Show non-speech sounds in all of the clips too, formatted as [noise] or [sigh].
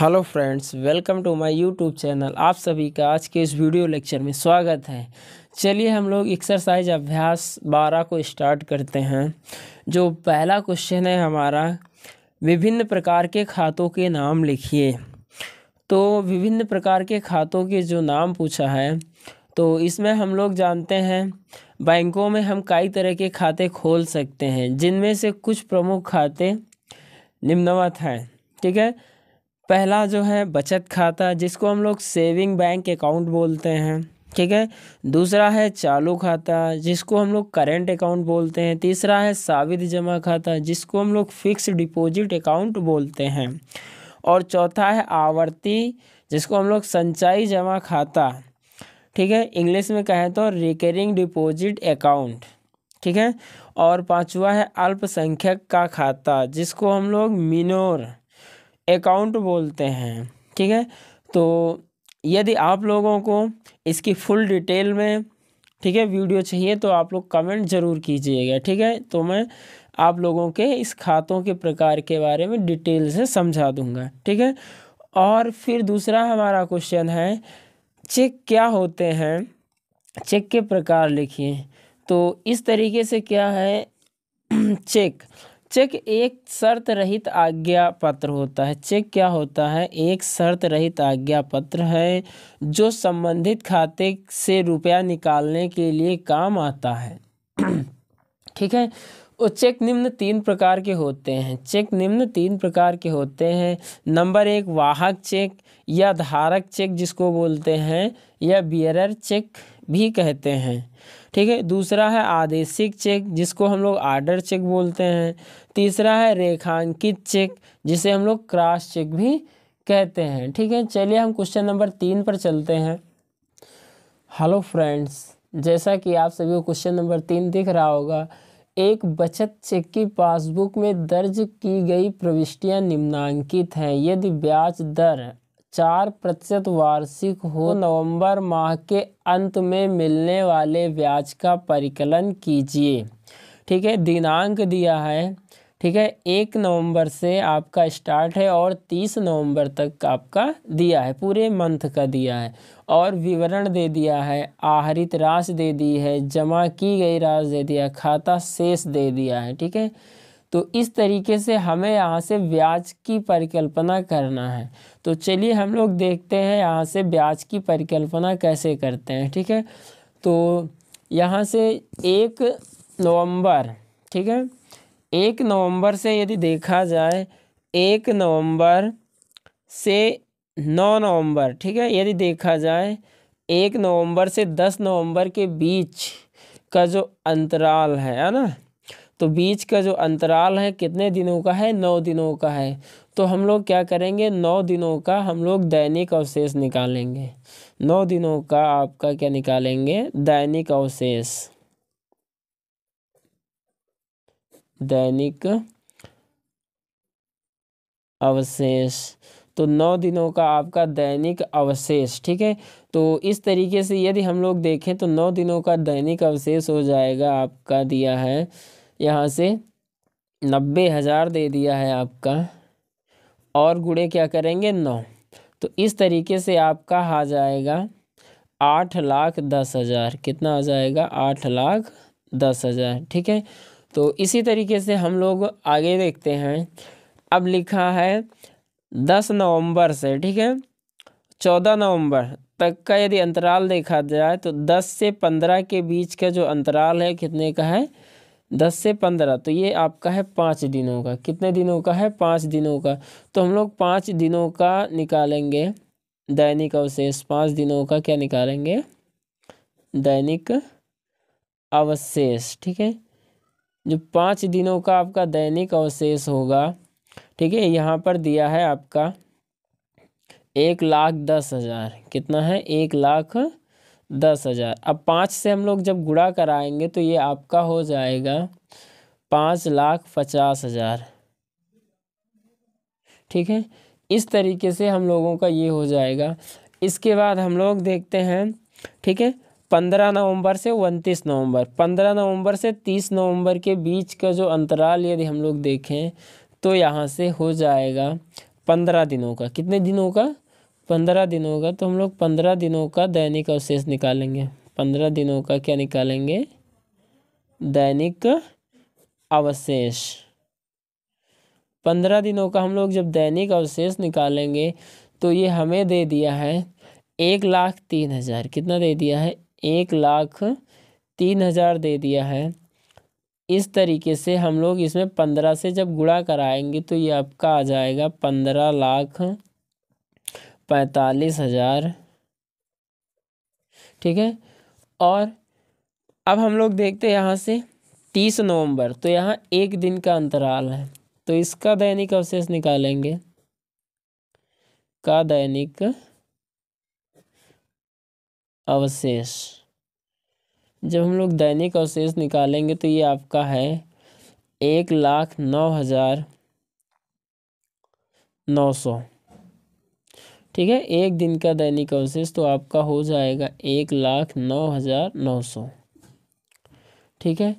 hello friends welcome to my YouTube channel आप सभी का आज के इस वीडियो लेक्चर में स्वागत है चलिए हम लोग एक्सरसाइज अभ्यास बारह को स्टार्ट करते हैं जो पहला क्वेश्चन है हमारा विभिन्न प्रकार के खातों के नाम लिखिए तो विभिन्न प्रकार के खातों के जो नाम पूछा है तो इसमें हम लोग जानते हैं बैंकों में हम कई तरह के खाते खोल सकते हैं जिनमें से कुछ प्रमुख खाते निम्नवत हैं ठीक है पहला जो है बचत खाता जिसको हम लोग सेविंग बैंक अकाउंट बोलते हैं ठीक है दूसरा है चालू खाता जिसको हम लोग करेंट अकाउंट बोलते हैं तीसरा है सावित जमा खाता जिसको हम लोग फिक्स डिपॉजिट अकाउंट बोलते हैं और चौथा है आवर्ती जिसको हम लोग संचाई जमा खाता ठीक है इंग्लिश में कहें तो रिकरिंग डिपॉजिट अकाउंट ठीक है और पांचवा है अल्पसंख्यक का खाता जिसको हम लोग मिनोर अकाउंट बोलते हैं ठीक है तो यदि आप लोगों को इसकी फुल डिटेल में ठीक है वीडियो चाहिए तो आप लोग कमेंट ज़रूर कीजिएगा ठीक है तो मैं आप लोगों के इस खातों के प्रकार के बारे में डिटेल से समझा दूंगा ठीक है और फिर दूसरा हमारा क्वेश्चन है चेक क्या होते हैं चेक के प्रकार लिखिए तो इस तरीके से क्या है चेक [clears throat] चेक एक शर्त रहित आज्ञा पत्र होता है चेक क्या होता है एक शर्त रहित आज्ञा पत्र है जो संबंधित खाते से रुपया निकालने के लिए काम आता है [clears throat] ठीक है और चेक निम्न तीन प्रकार के होते हैं चेक निम्न तीन प्रकार के होते हैं नंबर एक वाहक चेक या धारक चेक जिसको बोलते हैं या बियरर चेक भी कहते हैं ठीक है दूसरा है आदेशिक चेक जिसको हम लोग आर्डर चेक बोलते हैं तीसरा है रेखांकित चेक जिसे हम लोग क्रॉस चेक भी कहते हैं ठीक है चलिए हम क्वेश्चन नंबर तीन पर चलते हैं हेलो फ्रेंड्स जैसा कि आप सभी को क्वेश्चन नंबर तीन दिख रहा होगा एक बचत चेक की पासबुक में दर्ज की गई प्रविष्टियां निम्नांकित हैं यदि ब्याज दर चार प्रतिशत वार्षिक हो नवंबर माह के अंत में मिलने वाले ब्याज का परिकलन कीजिए ठीक है दिनांक दिया है ठीक है एक नवंबर से आपका स्टार्ट है और तीस नवंबर तक आपका दिया है पूरे मंथ का दिया है और विवरण दे दिया है आहरित राशि दे दी है जमा की गई राशि दे दिया खाता शेष दे दिया है ठीक है तो इस तरीके से हमें यहाँ से ब्याज की परिकल्पना करना है तो चलिए हम लोग देखते हैं यहाँ से ब्याज की परिकल्पना कैसे करते हैं ठीक है तो यहाँ से एक नवंबर ठीक है एक नवंबर से यदि देखा जाए एक नवंबर से नौ नवंबर ठीक है यदि देखा जाए एक नवंबर से दस नवंबर के बीच का जो अंतराल है है ना तो बीच का जो अंतराल है कितने दिनों का है नौ दिनों का है तो हम लोग क्या करेंगे नौ दिनों का हम लोग दैनिक अवशेष निकालेंगे नौ दिनों का आपका क्या निकालेंगे दैनिक अवशेष दैनिक अवशेष तो नौ दिनों का आपका दैनिक अवशेष ठीक है तो इस तरीके से यदि हम लोग देखें तो नौ दिनों का दैनिक अवशेष हो जाएगा आपका दिया है यहाँ से नब्बे हज़ार दे दिया है आपका और गुड़े क्या करेंगे नौ तो इस तरीके से आपका आ जाएगा आठ लाख दस हज़ार कितना आ जाएगा आठ लाख दस हज़ार ठीक है तो इसी तरीके से हम लोग आगे देखते हैं अब लिखा है दस नवंबर से ठीक है चौदह नवंबर तक का यदि अंतराल देखा जाए तो दस से पंद्रह के बीच का जो अंतराल है कितने का है दस से पंद्रह तो ये आपका है पाँच दिनों का कितने दिनों का है पाँच दिनों का तो हम लोग पाँच दिनों का निकालेंगे दैनिक अवशेष पाँच दिनों का क्या निकालेंगे दैनिक अवशेष ठीक है जो पाँच दिनों का आपका दैनिक अवशेष होगा ठीक है यहाँ पर दिया है आपका एक लाख दस हज़ार कितना है एक लाख दस हज़ार अब पाँच से हम लोग जब गुड़ा कराएंगे तो ये आपका हो जाएगा पाँच लाख पचास हज़ार ठीक है इस तरीके से हम लोगों का ये हो जाएगा इसके बाद हम लोग देखते हैं ठीक है पंद्रह नवंबर से उनतीस नवंबर पंद्रह नवंबर से तीस नवंबर के बीच का जो अंतराल यदि हम लोग देखें तो यहाँ से हो जाएगा पंद्रह दिनों का कितने दिनों का पंद्रह दिनों का तो हम लोग पंद्रह दिनों का दैनिक अवशेष निकालेंगे पंद्रह दिनों का क्या निकालेंगे दैनिक अवशेष पंद्रह दिनों का हम लोग जब दैनिक अवशेष निकालेंगे तो ये हमें दे दिया है एक लाख तीन हज़ार कितना दे दिया है एक लाख तीन हज़ार दे दिया है इस तरीके से हम लोग इसमें पंद्रह से जब गुणा कराएंगे तो ये आपका आ जाएगा पंद्रह लाख पैंतालीस हज़ार ठीक है और अब हम लोग देखते हैं यहाँ से तीस नवंबर तो यहाँ एक दिन का अंतराल है तो इसका दैनिक अवशेष निकालेंगे का दैनिक अवशेष जब हम लोग दैनिक अवशेष निकालेंगे तो ये आपका है एक लाख नौ हज़ार नौ सौ ठीक है एक दिन का दैनिक अवशेष तो आपका हो जाएगा एक लाख नौ हज़ार नौ सौ ठीक है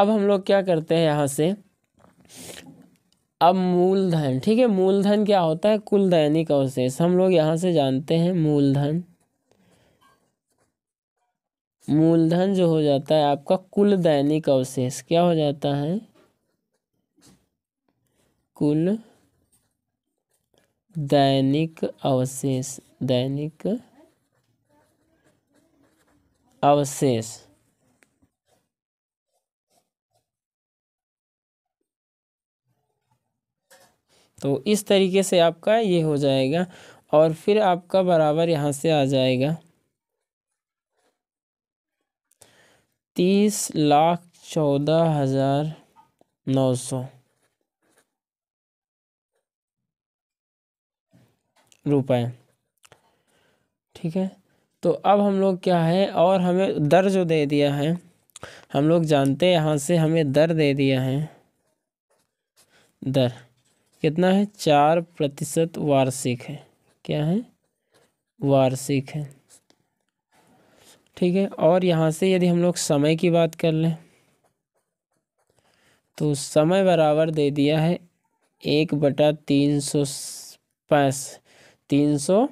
अब हम लोग क्या करते हैं यहाँ से अब मूलधन ठीक है मूलधन क्या होता है कुल दैनिक अवशेष हम लोग यहाँ से जानते हैं मूलधन मूलधन जो हो जाता है आपका कुल दैनिक अवशेष क्या हो जाता है कुल दैनिक अवशेष दैनिक अवशेष तो इस तरीके से आपका ये हो जाएगा और फिर आपका बराबर यहाँ से आ जाएगा तीस लाख चौदह हज़ार नौ सौ रुपए ठीक है तो अब हम लोग क्या है और हमें दर जो दे दिया है हम लोग जानते हैं यहाँ से हमें दर दे दिया है दर कितना है चार प्रतिशत वार्षिक है क्या है वार्षिक है ठीक है और यहाँ से यदि हम लोग समय की बात कर लें तो समय बराबर दे दिया है एक बटा तीन सौ पैंस तीन सौ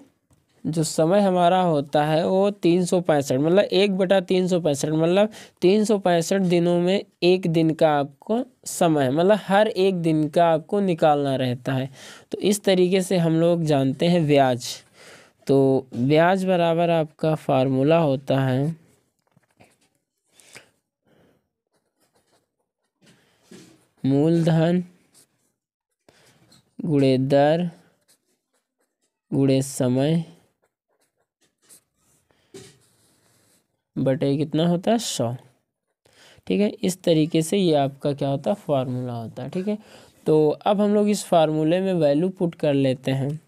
जो समय हमारा होता है वो तीन सौ पैंसठ मतलब एक बटा तीन सौ पैंसठ मतलब तीन सौ पैंसठ दिनों में एक दिन का आपको समय मतलब हर एक दिन का आपको निकालना रहता है तो इस तरीके से हम लोग जानते हैं ब्याज तो ब्याज बराबर आपका फार्मूला होता है मूलधन गुड़े दर गुड़े समय बटे कितना होता है सौ ठीक है इस तरीके से ये आपका क्या होता है फार्मूला होता है ठीक है तो अब हम लोग इस फार्मूले में वैल्यू पुट कर लेते हैं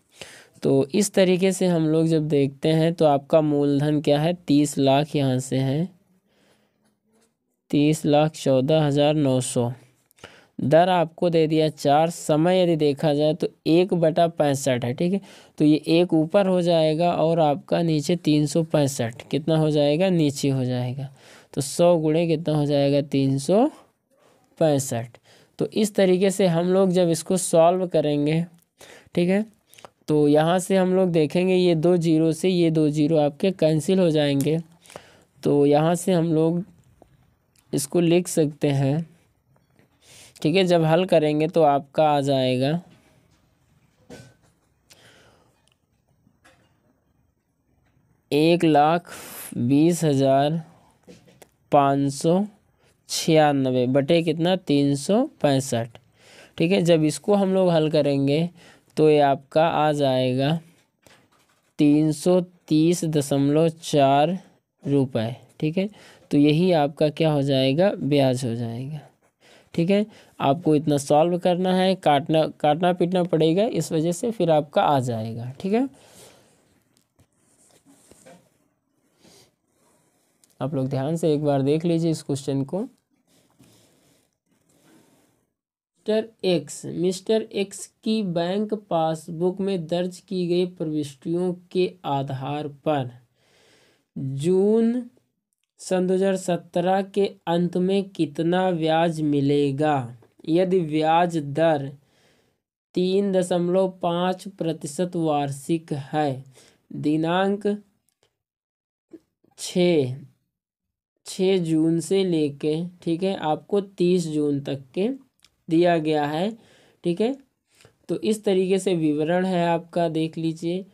तो इस तरीके से हम लोग जब देखते हैं तो आपका मूलधन क्या है तीस लाख यहाँ से है तीस लाख चौदह हज़ार नौ सौ दर आपको दे दिया चार समय यदि देखा जाए तो एक बटा पैंसठ है ठीक है तो ये एक ऊपर हो जाएगा और आपका नीचे तीन सौ पैंसठ कितना हो जाएगा नीचे हो जाएगा तो सौ गुणे कितना हो जाएगा तीन सौ पैंसठ तो इस तरीके से हम लोग जब इसको सॉल्व करेंगे ठीक है तो यहाँ से हम लोग देखेंगे ये दो जीरो से ये दो जीरो आपके कैंसिल हो जाएंगे तो यहाँ से हम लोग इसको लिख सकते हैं ठीक है जब हल करेंगे तो आपका आ जाएगा एक लाख बीस हज़ार पाँच सौ छियानवे बटे कितना तीन सौ पैंसठ ठीक है जब इसको हम लोग हल करेंगे तो ये आपका आ जाएगा तीन सौ तीस दशमलव चार रुपये ठीक है तो यही आपका क्या हो जाएगा ब्याज हो जाएगा ठीक है आपको इतना सॉल्व करना है काटना काटना पीटना पड़ेगा इस वजह से फिर आपका आ जाएगा ठीक है आप लोग ध्यान से एक बार देख लीजिए इस क्वेश्चन को मिस्टर एक्स मिस्टर एक्स की बैंक पासबुक में दर्ज की गई प्रविष्टियों के आधार पर जून सन सत्रह के अंत में कितना ब्याज मिलेगा यदि ब्याज दर तीन दशमलव पाँच प्रतिशत वार्षिक है दिनांक छ छः जून से लेके ठीक है आपको तीस जून तक के दिया गया है ठीक है तो इस तरीके से विवरण है आपका देख लीजिए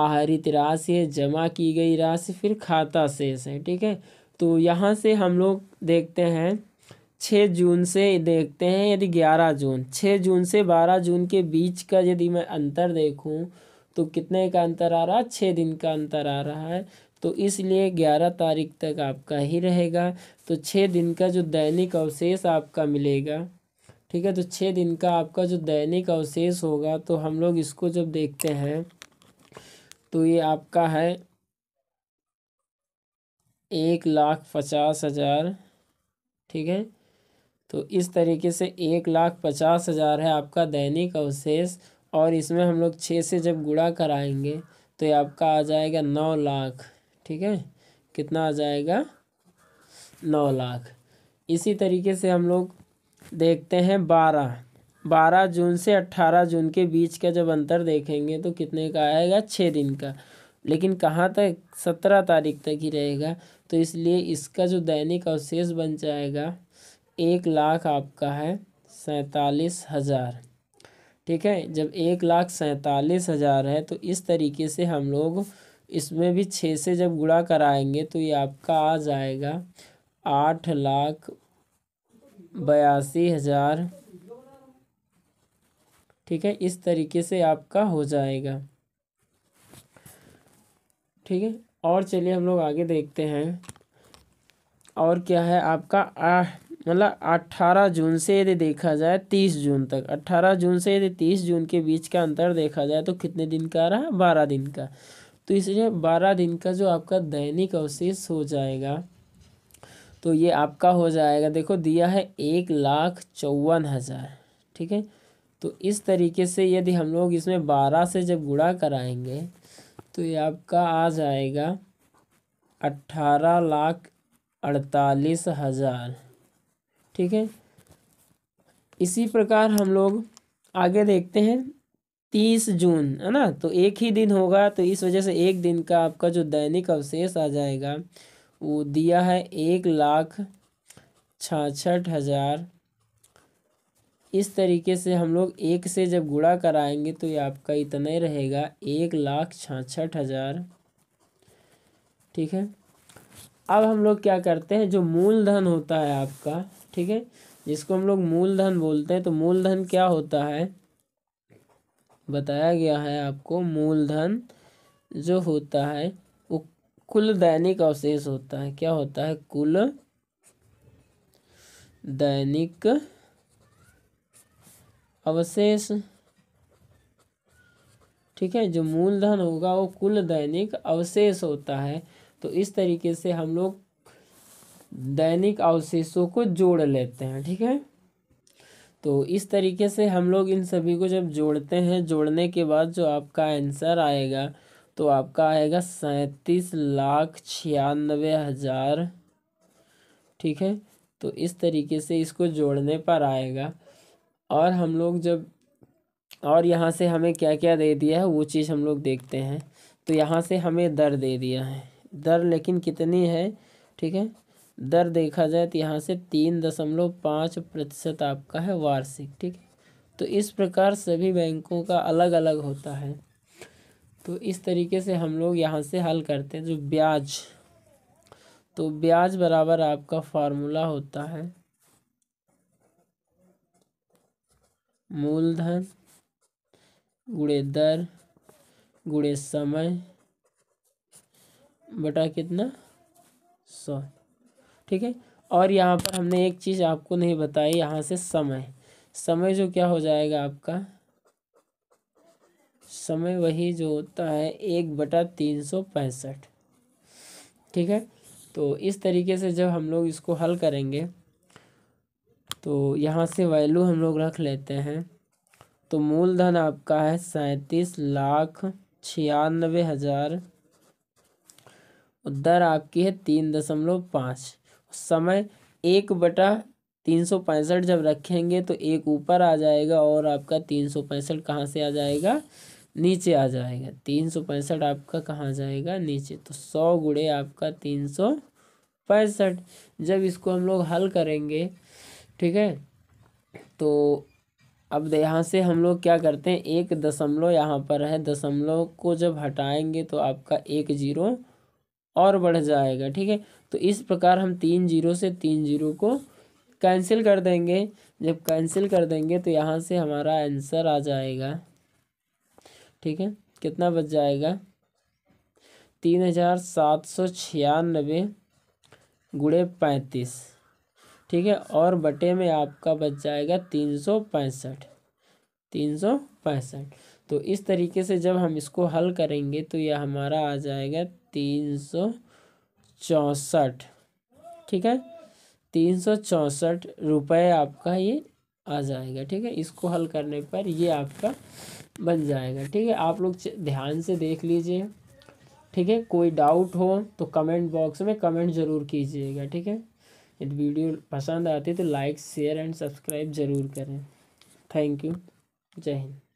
आहरित राशि है जमा की गई राशि फिर खाता शेष है ठीक है तो यहाँ से हम लोग देखते हैं छः जून से देखते हैं यदि ग्यारह जून छः जून से बारह जून के बीच का यदि मैं अंतर देखूं तो कितने का अंतर आ रहा है छः दिन का अंतर आ रहा है तो इसलिए ग्यारह तारीख तक आपका ही रहेगा तो छः दिन का जो दैनिक अवशेष आपका मिलेगा ठीक है तो छः दिन का आपका जो दैनिक अवशेष होगा तो हम लोग इसको जब देखते हैं तो ये आपका है एक लाख पचास हज़ार ठीक है तो इस तरीके से एक लाख पचास हज़ार है आपका दैनिक अवशेष और इसमें हम लोग छः से जब गुड़ा कराएंगे तो ये आपका आ जाएगा नौ लाख ठीक है कितना आ जाएगा नौ लाख इसी तरीके से हम लोग देखते हैं बारह बारह जून से अट्ठारह जून के बीच का जब अंतर देखेंगे तो कितने का आएगा छः दिन का लेकिन कहाँ तक सत्रह तारीख तक ही रहेगा तो इसलिए इसका जो दैनिक अवशेष बन जाएगा एक लाख आपका है सैंतालीस हज़ार ठीक है जब एक लाख सैंतालीस हज़ार है तो इस तरीके से हम लोग इसमें भी छः से जब गुड़ा कराएंगे तो ये आपका आ जाएगा आठ लाख बयासी हज़ार ठीक है इस तरीके से आपका हो जाएगा ठीक है और चलिए हम लोग आगे देखते हैं और क्या है आपका मतलब अट्ठारह जून से यदि देखा जाए तीस जून तक अट्ठारह जून से यदि तीस जून के बीच का अंतर देखा जाए तो कितने दिन का आ रहा है बारह दिन का तो इसलिए बारह दिन का जो आपका दैनिक अवशेष हो जाएगा तो ये आपका हो जाएगा देखो दिया है एक लाख चौवन हज़ार ठीक है तो इस तरीके से यदि हम लोग इसमें बारह से जब गुड़ा कराएंगे तो ये आपका आ जाएगा अट्ठारह लाख अड़तालीस हज़ार ठीक है इसी प्रकार हम लोग आगे देखते हैं तीस जून है ना तो एक ही दिन होगा तो इस वजह से एक दिन का आपका जो दैनिक अवशेष आ जाएगा वो दिया है एक लाख छाछठ हज़ार इस तरीके से हम लोग एक से जब गुणा कराएंगे तो ये आपका इतना ही रहेगा एक लाख छाछठ हज़ार ठीक है अब हम लोग क्या करते हैं जो मूलधन होता है आपका ठीक है जिसको हम लोग मूलधन बोलते हैं तो मूलधन क्या होता है बताया गया है आपको मूलधन जो होता है कुल दैनिक अवशेष होता है क्या होता है कुल दैनिक अवशेष ठीक है जो मूलधन होगा वो कुल दैनिक अवशेष होता है तो इस तरीके से हम लोग दैनिक अवशेषों को जोड़ लेते हैं ठीक है तो इस तरीके से हम लोग इन सभी को जब जोड़ते हैं जोड़ने के बाद जो आपका आंसर आएगा तो आपका आएगा सैंतीस लाख छियानवे हज़ार ठीक है तो इस तरीके से इसको जोड़ने पर आएगा और हम लोग जब और यहाँ से हमें क्या क्या दे दिया है वो चीज़ हम लोग देखते हैं तो यहाँ से हमें दर दे दिया है दर लेकिन कितनी है ठीक है दर देखा जाए तो यहाँ से तीन दशमलव पाँच प्रतिशत आपका है वार्षिक ठीक है तो इस प्रकार सभी बैंकों का अलग अलग होता है तो इस तरीके से हम लोग यहाँ से हल करते हैं जो ब्याज तो ब्याज बराबर आपका फार्मूला होता है मूलधन गुड़े दर गुड़े समय बटा कितना सौ ठीक है और यहाँ पर हमने एक चीज़ आपको नहीं बताई यहाँ से समय समय जो क्या हो जाएगा आपका समय वही जो होता है एक बटा तीन सौ पैंसठ ठीक है तो इस तरीके से जब हम लोग इसको हल करेंगे तो यहाँ से वैल्यू हम लोग रख लेते हैं तो मूलधन आपका है सैंतीस लाख छियानबे हज़ार दर आपकी है तीन दशमलव पाँच समय एक बटा तीन सौ पैंसठ जब रखेंगे तो एक ऊपर आ जाएगा और आपका तीन सौ पैंसठ कहाँ से आ जाएगा नीचे आ जाएगा तीन सौ पैंसठ आपका कहाँ जाएगा नीचे तो सौ गुड़े आपका तीन सौ पैंसठ जब इसको हम लोग हल करेंगे ठीक है तो अब यहाँ से हम लोग क्या करते हैं एक दशमलव यहाँ पर है दशमलव को जब हटाएंगे तो आपका एक जीरो और बढ़ जाएगा ठीक है तो इस प्रकार हम तीन जीरो से तीन जीरो को कैंसिल कर देंगे जब कैंसिल कर देंगे तो यहाँ से हमारा आंसर आ जाएगा ठीक है कितना बच जाएगा तीन हजार सात सौ छियानबे गुड़े पैंतीस ठीक है और बटे में आपका बच जाएगा तीन सौ पैंसठ तीन सौ पैंसठ तो इस तरीके से जब हम इसको हल करेंगे तो यह हमारा आ जाएगा तीन सौ चौंसठ ठीक है तीन सौ चौंसठ रुपये आपका ये आ जाएगा ठीक है इसको हल करने पर ये आपका बन जाएगा ठीक है आप लोग ध्यान से देख लीजिए ठीक है कोई डाउट हो तो कमेंट बॉक्स में कमेंट ज़रूर कीजिएगा ठीक है यदि वीडियो पसंद आती है तो लाइक शेयर एंड सब्सक्राइब ज़रूर करें थैंक यू जय हिंद